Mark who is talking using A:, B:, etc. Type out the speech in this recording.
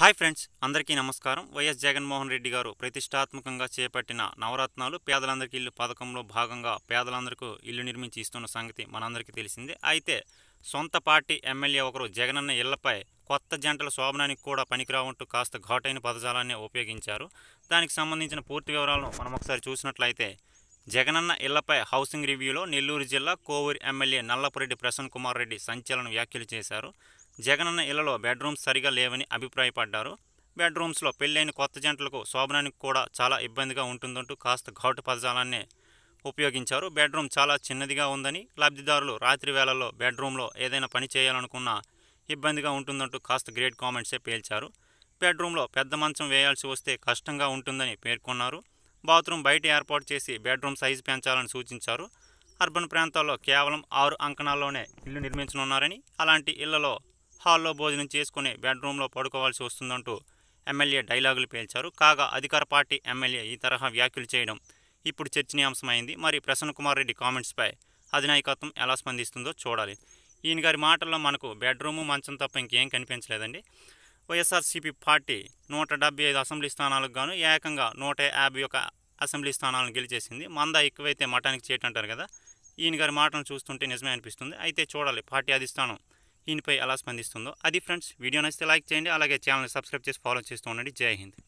A: hi friends అందరికీ నమస్కారం YS Jaganmohan Reddy గారు ప్రతిష్టాత్మకంగా చేపట్టిన నవరత్నాలు పేదలందరికీ ఇల్లు పథకంలో భాగంగా పేదలందరికీ ఇల్లు నిర్మించి ఇస్తున్న సంగతి మనందరికీ తెలిసిందే అయితే సొంత పార్టీ ఎమ్మెల్యే ఒకరు జగనన్న ఇళ్లపై కొత్త జంటల శోభనానికి కూడా పనికిరావంటూ కాస్త ఘాటైన పదజాలాన్ని ఉపయోగించారు దానికి సంబంధించిన పూర్తి వివరాలను మనం ఒకసారి చూసినట్లయితే జగనన్న ఇళ్లపై హౌసింగ్ రివ్యూలో నెల్లూరు జిల్లా కోవూరు ఎమ్మెల్యే నల్లపురెడ్డి ప్రసన్న కుమార్ రెడ్డి సంచలన వ్యాఖ్యలు చేశారు జగనన్న ఇళ్లలో బెడ్రూమ్స్ సరిగా లేవని అభిప్రాయపడ్డారు బెడ్రూమ్స్లో పెళ్ళైన కొత్త జంటలకు శోభనానికి కూడా చాలా ఇబ్బందిగా ఉంటుందంటూ కాస్త ఘాటు పదజాలాన్నే ఉపయోగించారు బెడ్రూమ్ చాలా చిన్నదిగా ఉందని లబ్ధిదారులు రాత్రి వేళల్లో బెడ్రూమ్లో ఏదైనా పని చేయాలనుకున్నా ఇబ్బందిగా ఉంటుందంటూ కాస్త గ్రేట్ కామెంట్సే పేల్చారు బెడ్రూమ్లో పెద్ద మంచం వేయాల్సి వస్తే కష్టంగా ఉంటుందని పేర్కొన్నారు బాత్రూమ్ బయట ఏర్పాటు చేసి బెడ్రూమ్ సైజు పెంచాలని సూచించారు అర్బన్ ప్రాంతాల్లో కేవలం ఆరు అంకణాల్లోనే ఇల్లు నిర్మించనున్నారని అలాంటి ఇళ్లలో హాల్లో భోజనం చేసుకుని బెడ్రూమ్లో పడుకోవాల్సి వస్తుందంటూ ఎమ్మెల్యే డైలాగులు పేల్చారు కాగా అధికార పార్టీ ఎమ్మెల్యే ఈ తరహా వ్యాఖ్యలు చేయడం ఇప్పుడు చర్చనీయాంశమైంది మరి ప్రసన్న కుమార్ రెడ్డి కామెంట్స్పై అధినాయకత్వం ఎలా స్పందిస్తుందో చూడాలి ఈయన గారి మాటల్లో మనకు బెడ్రూము మంచం తప్ప ఇంకేం కనిపించలేదండి వైఎస్ఆర్సీపీ పార్టీ నూట డెబ్బై ఐదు అసెంబ్లీ స్థానాలకు గాను ఏకంగా నూట యాభై ఒక అసెంబ్లీ స్థానాలను గెలిచేసింది మంద ఎక్కువైతే మఠానికి చేయటంటారు కదా ఈయన గారి మాటను చూస్తుంటే నిజమే అనిపిస్తుంది అయితే చూడాలి పార్టీ అధిష్టానం దీనిపై ఎలా స్పందిస్తుందో అది ఫ్రెండ్స్ వీడియో నచ్చితే లైక్ చేయండి అలాగే ఛానల్ని సబ్స్క్రైబ్ చేసి ఫాలో చేస్తూ ఉండండి జై హింద్